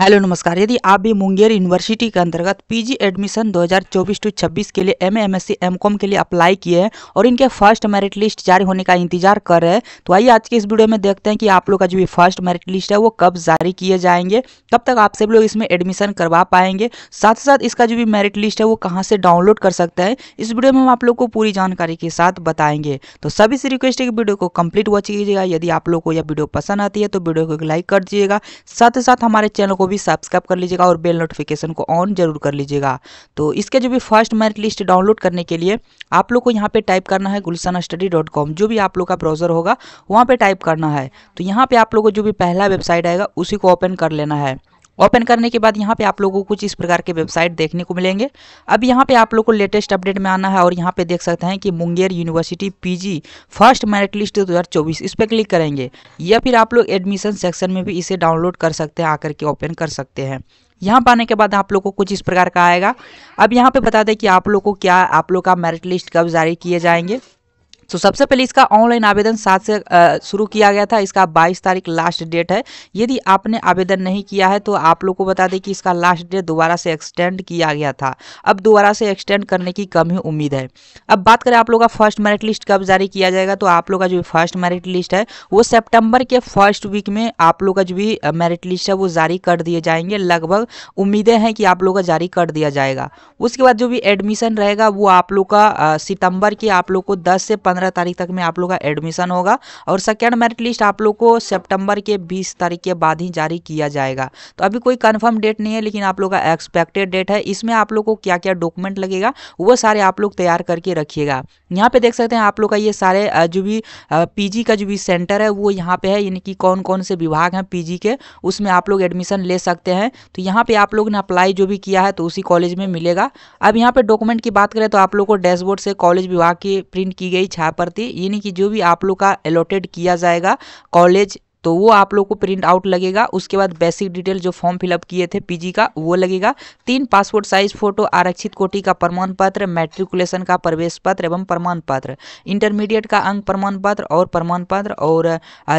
hello नमस्कार यदि आप भी मुंगेर यूनिवर्सिटी के अंतर्गत पीजी एडमिशन 2024-26 के लिए एम एमएससी एमकॉम के लिए अप्लाई किए हैं और इनके फर्स्ट मेरिट लिस्ट जारी होने का इंतजार कर रहे हैं तो आइए आज के इस वीडियो में देखते हैं कि आप लोग का जो भी फर्स्ट मेरिट लिस्ट है वो कब जारी किए जाएंगे कब तक आप सब लोग इसमें एडमिशन करवा पाएंगे साथ ही साथ इसका जो भी मेरिट लिस्ट है वो कहाँ से डाउनलोड कर सकते हैं इस वीडियो में हम आप लोग को पूरी जानकारी के साथ बताएंगे तो सभी से रिक्वेस्ट है कि वीडियो को कम्प्लीट वॉच कीजिएगा यदि आप लोग को यह वीडियो पसंद आती है तो वीडियो को लाइक कर दीजिएगा साथ ही साथ हमारे चैनल को को भी सब्सक्राइब कर लीजिएगा और बेल नोटिफिकेशन को ऑन जरूर कर लीजिएगा तो इसके जो भी फर्स्ट मेरिट लिस्ट डाउनलोड करने के लिए आप लोग को यहाँ पे टाइप करना है गुलशन स्टडी डॉट कॉम जो भी आप लोग का ब्राउजर होगा वहाँ पर टाइप करना है तो यहाँ पर आप लोग को जो भी पहला वेबसाइट आएगा उसी को ओपन कर लेना है ओपन करने के बाद यहाँ पे आप लोगों को कुछ इस प्रकार के वेबसाइट देखने को मिलेंगे अब यहाँ पे आप लोग को लेटेस्ट अपडेट में आना है और यहाँ पे देख सकते हैं कि Munger university PG first merit list 2024 इस पर क्लिक करेंगे या फिर आप लोग एडमिशन सेक्शन में भी इसे डाउनलोड कर सकते हैं आकर के ओपन कर सकते हैं यहाँ पाने के बाद आप लोग को कुछ इस प्रकार का आएगा अब यहाँ पे बता दें कि आप लोग को क्या आप लोग का मेरिट लिस्ट कब जारी किए जाएंगे तो सबसे पहले इसका ऑनलाइन आवेदन सात से शुरू किया गया था इसका बाईस तारीख लास्ट डेट है यदि आपने आवेदन नहीं किया है तो आप लोग को बता दें कि इसका लास्ट डेट दोबारा से एक्सटेंड किया गया था अब दोबारा से एक्सटेंड करने की कम ही उम्मीद है अब बात करें आप लोग का फर्स्ट मेरिट लिस्ट कब जारी किया जाएगा तो आप लोग का जो फर्स्ट मेरिट लिस्ट है वो सेप्टेम्बर के फर्स्ट वीक में आप लोग का जो भी मेरिट लिस्ट है वो जारी कर दिए जाएंगे लगभग उम्मीदें हैं कि आप लोग का जारी कर दिया जाएगा उसके बाद जो भी एडमिशन रहेगा वो आप लोग का सितंबर के आप लोग को दस से पंद्रह पंद्रह तारीख तक में आप लोग का एडमिशन होगा और सेकेंड मेरिट लिस्ट आप लोग को सेप्टेम्बर के बीस तारीख के बाद ही जारी किया जाएगा तो अभी कोई कन्फर्म डेट नहीं है लेकिन आप लोग का एक्सपेक्टेड डेट है इसमें आप लोग को क्या क्या डॉक्यूमेंट लगेगा वो सारे आप लोग तैयार करके रखिएगा यहाँ पे देख सकते हैं आप लोग का ये सारे जो भी पीजी का जो भी सेंटर है वो यहाँ पे है यानी कि कौन कौन से विभाग हैं पीजी के उसमें आप लोग एडमिशन ले सकते हैं तो यहाँ पे आप लोग ने अप्लाई जो भी किया है तो उसी कॉलेज में मिलेगा अब यहाँ पे डॉक्यूमेंट की बात करें तो आप लोग को डैशबोर्ड से कॉलेज विभाग की प्रिंट की गई छाया प्रति यानी कि जो भी आप लोग का अलॉटेड किया जाएगा कॉलेज तो वो आप लोग को प्रिंट आउट लगेगा उसके बाद बेसिक डिटेल जो फॉर्म फिलअप किए थे पीजी का वो लगेगा तीन पासपोर्ट साइज फोटो आरक्षित कोटि का प्रमाण पत्र मैट्रिकुलेशन का प्रवेश पत्र एवं प्रमाण पत्र इंटरमीडिएट का अंक प्रमाण पत्र और प्रमाण पत्र और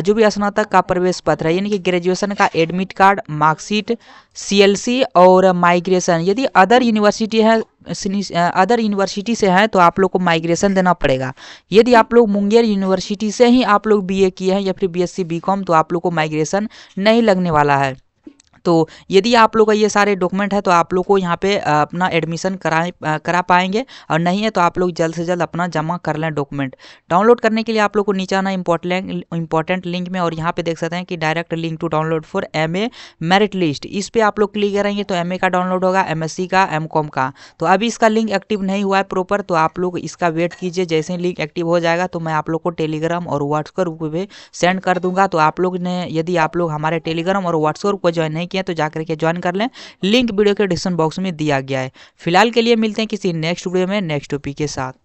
जो भी स्नातक का प्रवेश पत्र यानी कि ग्रेजुएशन का एडमिट कार्ड मार्कशीट सीएलसी और माइग्रेशन यदि अदर यूनिवर्सिटी है अदर यूनिवर्सिटी से हैं तो आप लोग को माइग्रेशन देना पड़ेगा यदि आप लोग मुंगेर यूनिवर्सिटी से ही आप लोग बीए किए हैं या फिर बीएससी बीकॉम तो आप लोग को माइग्रेशन नहीं लगने वाला है तो यदि आप लोग का ये सारे डॉक्यूमेंट है तो आप लोग को यहाँ पे अपना एडमिशन करा करा पाएंगे और नहीं है तो आप लोग जल्द से जल्द अपना जमा कर लें डॉक्यूमेंट डाउनलोड करने के लिए आप लोग को नीचे आना इंपॉर्टेंट इंपॉर्टेंट लिंक में और यहाँ पे देख सकते हैं कि direct link to download for M A merit list इस पर आप लोग क्लिक करेंगे तो एम का डाउनलोड होगा एम का एम का तो अभी इसका लिंक एक्टिव नहीं हुआ है प्रॉपर तो आप लोग इसका वेट कीजिए जैसे ही लिंक एक्टिव हो जाएगा तो मैं आप लोग को टेलीग्राम और व्हाट्सअप ग्रुप में सेंड कर दूंगा तो आप लोग ने यदि आप लोग हमारे टेलीग्राम और व्हाट्सअप ग्रुप को ज्वाइन नहीं हैं तो जाकर के ज्वाइन कर लें लिंक वीडियो के डिस्क्रिप्शन बॉक्स में दिया गया है फिलहाल के लिए मिलते हैं किसी नेक्स्ट वीडियो में नेक्स्ट टॉपिक के साथ